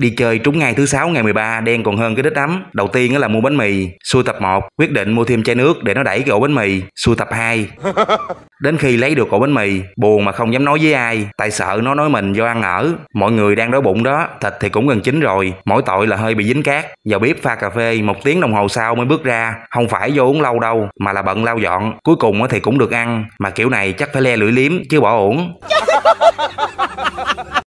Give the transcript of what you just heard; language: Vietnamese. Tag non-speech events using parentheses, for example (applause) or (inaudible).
Đi chơi trúng ngày thứ sáu ngày 13 đen còn hơn cái đít ấm. Đầu tiên là mua bánh mì, xui tập 1 quyết định mua thêm chai nước để nó đẩy cái ổ bánh mì, xui tập 2. (laughs) Đến khi lấy được ổ bánh mì, buồn mà không dám nói với ai, tại sợ nó nói mình do ăn ở. Mọi người đang đói bụng đó, thịt thì cũng gần chín rồi, mỗi tội là hơi bị dính cát. Vào bếp pha cà phê, một tiếng đồng hồ sau mới bước ra, không phải vô uống lâu đâu, mà là bận lau dọn. Cuối cùng thì cũng được ăn, mà kiểu này chắc phải le lưỡi liếm chứ bỏ ổn. (laughs)